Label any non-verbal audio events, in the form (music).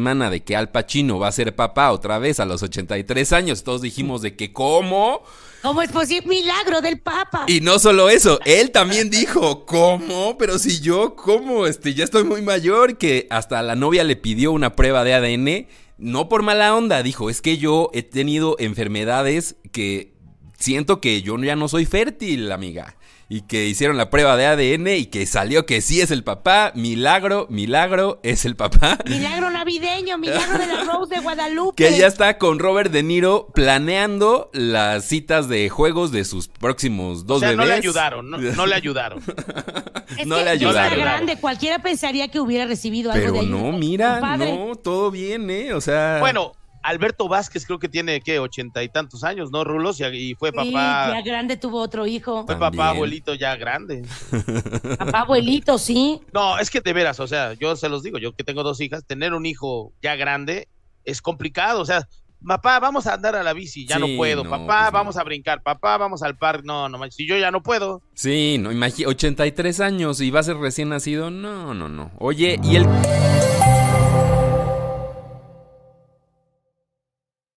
semana de que Al Pacino va a ser papá otra vez a los 83 años. Todos dijimos de que ¿cómo? ¿Cómo es posible milagro del papa? Y no solo eso, él también dijo, ¿cómo? Pero si yo, ¿cómo? Este, ya estoy muy mayor, que hasta la novia le pidió una prueba de ADN. No por mala onda, dijo, es que yo he tenido enfermedades que siento que yo ya no soy fértil, amiga. Y que hicieron la prueba de ADN y que salió que sí es el papá. Milagro, milagro, es el papá. Milagro navideño, (laughs) milagro de la Rose de Guadalupe. Que ya está con Robert De Niro planeando las citas de juegos de sus próximos dos o sea, No le ayudaron, no, no le ayudaron. (laughs) es no que le ayudaron. grande, cualquiera pensaría que hubiera recibido algo de de Pero no, mira, no, todo bien, ¿eh? O sea. Bueno, Alberto Vázquez creo que tiene, ¿qué? Ochenta y tantos años, ¿no, Rulos? Y, fue papá. Sí, ya grande tuvo otro hijo. Fue papá abuelito ya grande. (laughs) papá abuelito, sí. No, es que de veras, o sea, yo se los digo, yo que tengo dos hijas, tener un hijo ya grande es complicado, o sea, papá, vamos a andar a la bici, ya no puedo, papá, pues vamos a brincar, papá, vamos al parque, no, no si yo ya no puedo. Sí, no, imagínate, 83 años y va a ser recién nacido, no, no, no. Oye, y el...